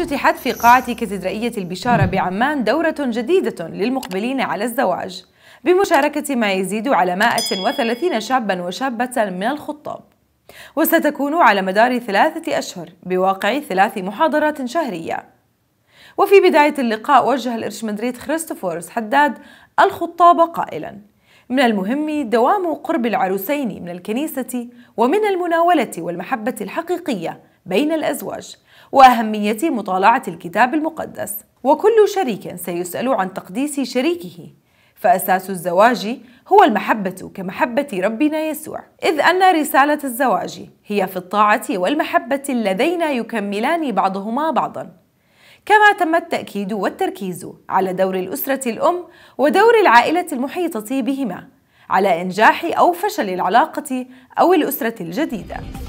افتتحت في قاعة كاتدرائية البشارة بعمان دورة جديدة للمقبلين على الزواج بمشاركة ما يزيد على 130 شابا وشابة من الخطاب وستكون على مدار ثلاثة أشهر بواقع ثلاث محاضرات شهرية وفي بداية اللقاء وجه مدريد خريستوفورس حداد الخطاب قائلا من المهم دوام قرب العروسين من الكنيسة ومن المناولة والمحبة الحقيقية بين الأزواج وأهمية مطالعة الكتاب المقدس وكل شريك سيسأل عن تقديس شريكه فأساس الزواج هو المحبة كمحبة ربنا يسوع إذ أن رسالة الزواج هي في الطاعة والمحبة اللذين يكملان بعضهما بعضا كما تم التأكيد والتركيز على دور الأسرة الأم ودور العائلة المحيطة بهما على إنجاح أو فشل العلاقة أو الأسرة الجديدة